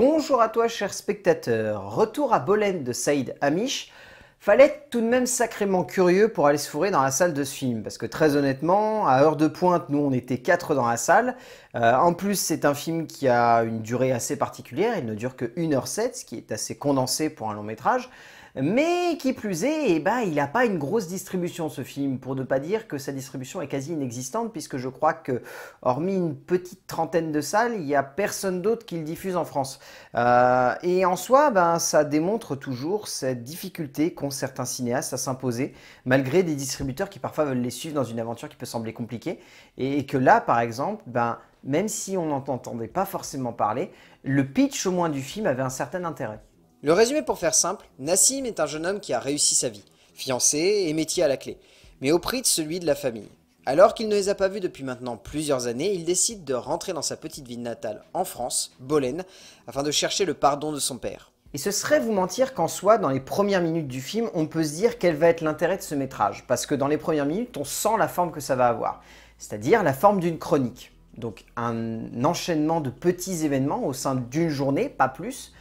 Bonjour à toi, cher spectateur. Retour à Bolène de Saïd Hamish. Fallait être tout de même sacrément curieux pour aller se fourrer dans la salle de ce film, parce que très honnêtement, à heure de pointe, nous on était quatre dans la salle. Euh, en plus, c'est un film qui a une durée assez particulière, il ne dure que 1h07, ce qui est assez condensé pour un long métrage. Mais qui plus est, eh ben, il n'a pas une grosse distribution ce film, pour ne pas dire que sa distribution est quasi inexistante, puisque je crois que, hormis une petite trentaine de salles, il n'y a personne d'autre qui le diffuse en France. Euh, et en soi, ben, ça démontre toujours cette difficulté qu'ont certains cinéastes à s'imposer, malgré des distributeurs qui parfois veulent les suivre dans une aventure qui peut sembler compliquée, et que là, par exemple, ben, même si on n'entendait pas forcément parler, le pitch au moins du film avait un certain intérêt. Le résumé pour faire simple, Nassim est un jeune homme qui a réussi sa vie, fiancé et métier à la clé, mais au prix de celui de la famille. Alors qu'il ne les a pas vus depuis maintenant plusieurs années, il décide de rentrer dans sa petite ville natale en France, Bolène, afin de chercher le pardon de son père. Et ce serait vous mentir qu'en soi, dans les premières minutes du film, on peut se dire quel va être l'intérêt de ce métrage, parce que dans les premières minutes, on sent la forme que ça va avoir, c'est-à-dire la forme d'une chronique. Donc un enchaînement de petits événements au sein d'une journée, pas plus,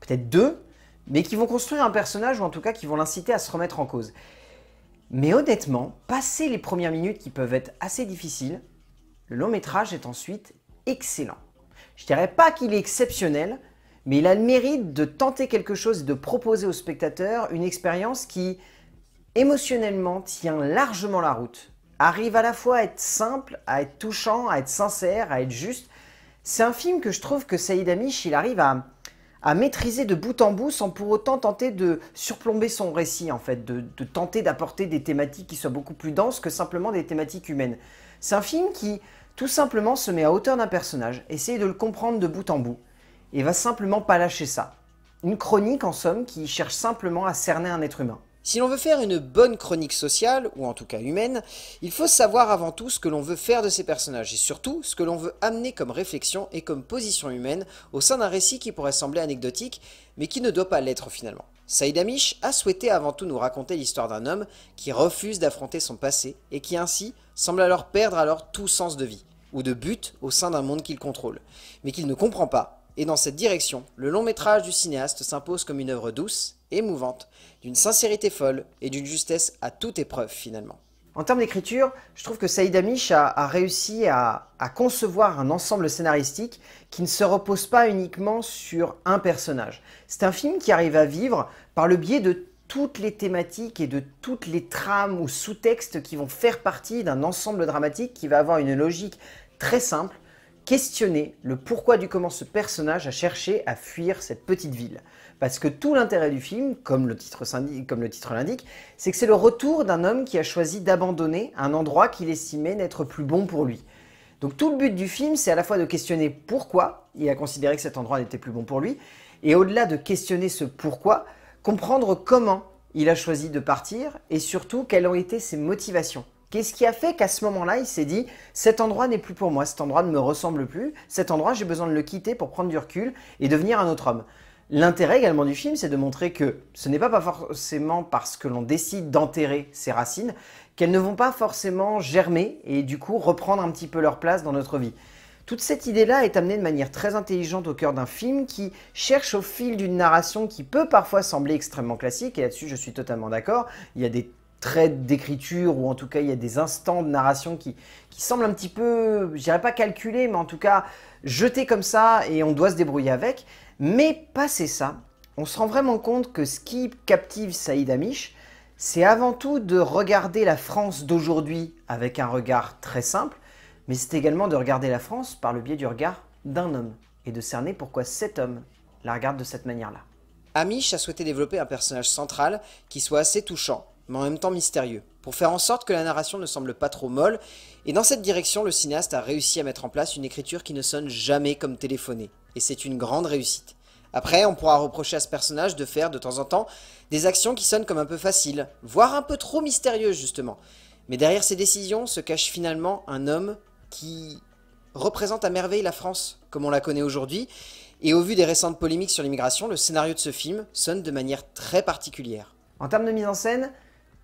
peut-être deux, mais qui vont construire un personnage ou en tout cas qui vont l'inciter à se remettre en cause. Mais honnêtement, passer les premières minutes qui peuvent être assez difficiles, le long métrage est ensuite excellent. Je dirais pas qu'il est exceptionnel, mais il a le mérite de tenter quelque chose et de proposer au spectateur une expérience qui, émotionnellement, tient largement la route. Arrive à la fois à être simple, à être touchant, à être sincère, à être juste. C'est un film que je trouve que Saïd Amish, il arrive à, à maîtriser de bout en bout sans pour autant tenter de surplomber son récit, en fait, de, tenter d'apporter des thématiques qui soient beaucoup plus denses que simplement des thématiques humaines. C'est un film qui, tout simplement, se met à hauteur d'un personnage, essaye de le comprendre de bout en bout, et va simplement pas lâcher ça. Une chronique, en somme, qui cherche simplement à cerner un être humain. Si l'on veut faire une bonne chronique sociale, ou en tout cas humaine, il faut savoir avant tout ce que l'on veut faire de ces personnages, et surtout ce que l'on veut amener comme réflexion et comme position humaine au sein d'un récit qui pourrait sembler anecdotique, mais qui ne doit pas l'être finalement. Saïd Amish a souhaité avant tout nous raconter l'histoire d'un homme qui refuse d'affronter son passé et qui ainsi semble alors perdre alors tout sens de vie ou de but au sein d'un monde qu'il contrôle, mais qu'il ne comprend pas. Et dans cette direction, le long métrage du cinéaste s'impose comme une œuvre douce émouvante, d'une sincérité folle et d'une justesse à toute épreuve finalement. En termes d'écriture, je trouve que Saïd Amish a, réussi à, à, concevoir un ensemble scénaristique qui ne se repose pas uniquement sur un personnage. C'est un film qui arrive à vivre par le biais de toutes les thématiques et de toutes les trames ou sous-textes qui vont faire partie d'un ensemble dramatique qui va avoir une logique très simple, questionner le pourquoi du comment ce personnage a cherché à fuir cette petite ville. Parce que tout l'intérêt du film, comme le titre, l'indique, c'est que c'est le retour d'un homme qui a choisi d'abandonner un endroit qu'il estimait n'être plus bon pour lui. Donc tout le but du film, c'est à la fois de questionner pourquoi il a considéré que cet endroit n'était plus bon pour lui, et au-delà de questionner ce pourquoi, comprendre comment il a choisi de partir, et surtout quelles ont été ses motivations. Qu'est-ce qui a fait qu'à ce moment-là, il s'est dit cet endroit n'est plus pour moi, cet endroit ne me ressemble plus, cet endroit, j'ai besoin de le quitter pour prendre du recul et devenir un autre homme L'intérêt également du film, c'est de montrer que ce n'est pas forcément parce que l'on décide d'enterrer ses racines qu'elles ne vont pas forcément germer et du coup reprendre un petit peu leur place dans notre vie. Toute cette idée-là est amenée de manière très intelligente au cœur d'un film qui cherche au fil d'une narration qui peut parfois sembler extrêmement classique, et là-dessus je suis totalement d'accord, il y a des traits d'écriture, ou en tout cas, il y a des instants de narration qui, qui semblent un petit peu, je pas calculés, mais en tout cas, jetés comme ça, et on doit se débrouiller avec. Mais passer ça, on se rend vraiment compte que ce qui captive Saïd Amish, c'est avant tout de regarder la France d'aujourd'hui avec un regard très simple, mais c'est également de regarder la France par le biais du regard d'un homme, et de cerner pourquoi cet homme la regarde de cette manière-là. Amish a souhaité développer un personnage central qui soit assez touchant, mais en même temps mystérieux, pour faire en sorte que la narration ne semble pas trop molle, et dans cette direction, le cinéaste a réussi à mettre en place une écriture qui ne sonne jamais comme téléphonée, et c'est une grande réussite. Après, on pourra reprocher à ce personnage de faire, de temps en temps, des actions qui sonnent comme un peu faciles, voire un peu trop mystérieuses justement. Mais derrière ces décisions se cache finalement un homme qui représente à merveille la France, comme on la connaît aujourd'hui, et au vu des récentes polémiques sur l'immigration, le scénario de ce film sonne de manière très particulière. En termes de mise en scène,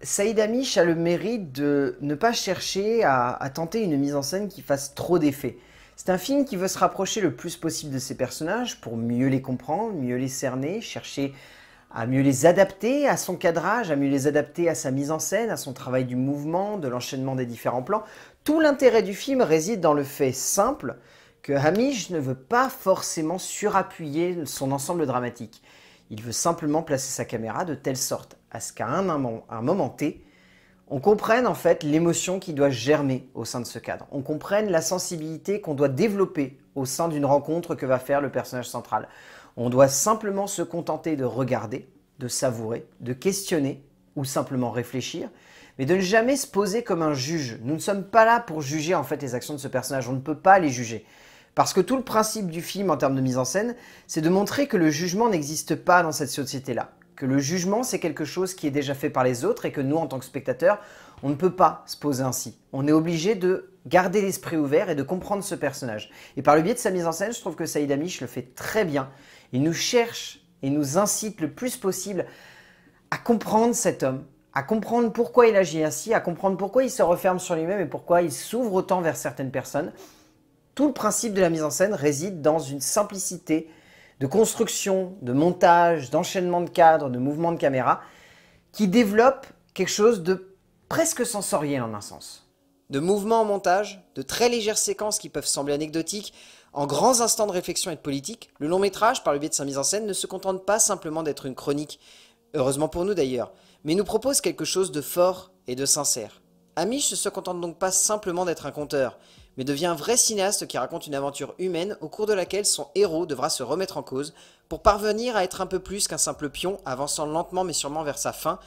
Saïd Amish a le mérite de ne pas chercher à, tenter une mise en scène qui fasse trop d'effets. C'est un film qui veut se rapprocher le plus possible de ses personnages pour mieux les comprendre, mieux les cerner, chercher à mieux les adapter à son cadrage, à mieux les adapter à sa mise en scène, à son travail du mouvement, de l'enchaînement des différents plans. Tout l'intérêt du film réside dans le fait simple que Hamish ne veut pas forcément surappuyer son ensemble dramatique. Il veut simplement placer sa caméra de telle sorte à ce qu'à un, un moment, T, on comprenne en fait l'émotion qui doit germer au sein de ce cadre. On comprenne la sensibilité qu'on doit développer au sein d'une rencontre que va faire le personnage central. On doit simplement se contenter de regarder, de savourer, de questionner ou simplement réfléchir, mais de ne jamais se poser comme un juge. Nous ne sommes pas là pour juger en fait les actions de ce personnage, on ne peut pas les juger. Parce que tout le principe du film en termes de mise en scène, c'est de montrer que le jugement n'existe pas dans cette société-là, que le jugement, c'est quelque chose qui est déjà fait par les autres et que nous, en tant que spectateurs, on ne peut pas se poser ainsi. On est obligé de garder l'esprit ouvert et de comprendre ce personnage. Et par le biais de sa mise en scène, je trouve que Saïd Amish le fait très bien. Il nous cherche et nous incite le plus possible à comprendre cet homme, à comprendre pourquoi il agit ainsi, à comprendre pourquoi il se referme sur lui-même et pourquoi il s'ouvre autant vers certaines personnes. Tout le principe de la mise en scène réside dans une simplicité, de construction, de montage, d'enchaînement de cadres, de mouvements de caméra, qui développe quelque chose de presque sensoriel en un sens. De mouvements en montage, de très légères séquences qui peuvent sembler anecdotiques, en grands instants de réflexion et de politique, le long métrage, par le biais de sa mise en scène, ne se contente pas simplement d'être une chronique, heureusement pour nous d'ailleurs, mais nous propose quelque chose de fort et de sincère. Amish ne se contente donc pas simplement d'être un conteur, mais devient un vrai cinéaste qui raconte une aventure humaine au cours de laquelle son héros devra se remettre en cause pour parvenir à être un peu plus qu'un simple pion avançant lentement mais sûrement vers sa fin,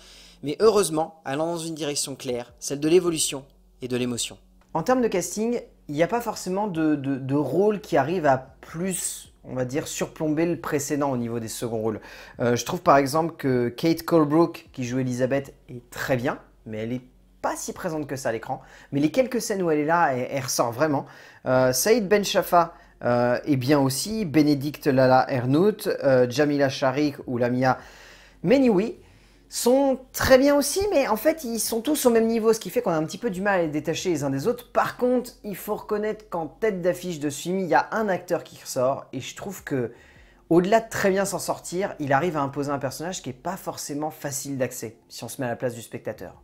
mais heureusement allant dans une direction claire, celle de l'évolution et de l'émotion. En termes de casting, il n'y a pas forcément de, rôle qui arrive à plus, on va dire, surplomber le précédent au niveau des seconds rôles. Euh, je trouve par exemple que Kate Colebrook, qui joue Elizabeth, est très bien, mais elle est pas si présente que ça à l'écran, mais les quelques scènes où elle est là, elle, ressort vraiment. Euh, Saïd Ben Shafa est euh, bien aussi, Bénédicte Lala Ernout, euh, Jamila Sharik ou Lamia Meniwi sont très bien aussi, mais en fait ils sont tous au même niveau, ce qui fait qu'on a un petit peu du mal à les détacher les uns des autres. Par contre, il faut reconnaître qu'en tête d'affiche de Suimi, il y a un acteur qui ressort, et je trouve que au-delà de très bien s'en sortir, il arrive à imposer un personnage qui n'est pas forcément facile d'accès, si on se met à la place du spectateur.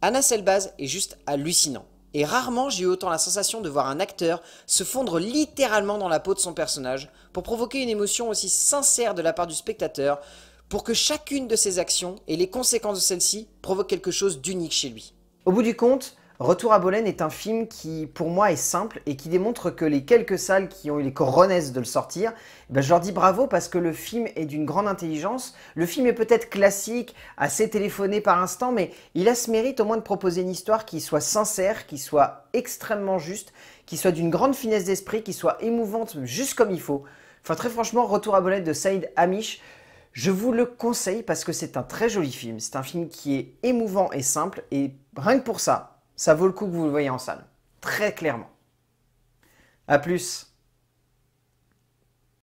Anna Selbaz est juste hallucinant. Et rarement j'ai eu autant la sensation de voir un acteur se fondre littéralement dans la peau de son personnage pour provoquer une émotion aussi sincère de la part du spectateur pour que chacune de ses actions et les conséquences de celles-ci provoquent quelque chose d'unique chez lui. Au bout du compte, Retour à Bolène est un film qui, pour moi, est simple et qui démontre que les quelques salles qui ont eu les coronesses de le sortir, eh ben, je leur dis bravo parce que le film est d'une grande intelligence. Le film est peut-être classique, assez téléphoné par instant, mais il a ce mérite au moins de proposer une histoire qui soit sincère, qui soit extrêmement juste, qui soit d'une grande finesse d'esprit, qui soit émouvante juste comme il faut. Enfin, très franchement, Retour à Bolène de Saïd Hamish, je vous le conseille parce que c'est un très joli film. C'est un film qui est émouvant et simple, et rien que pour ça, ça vaut le coup que vous le voyez en salle. Très clairement. A plus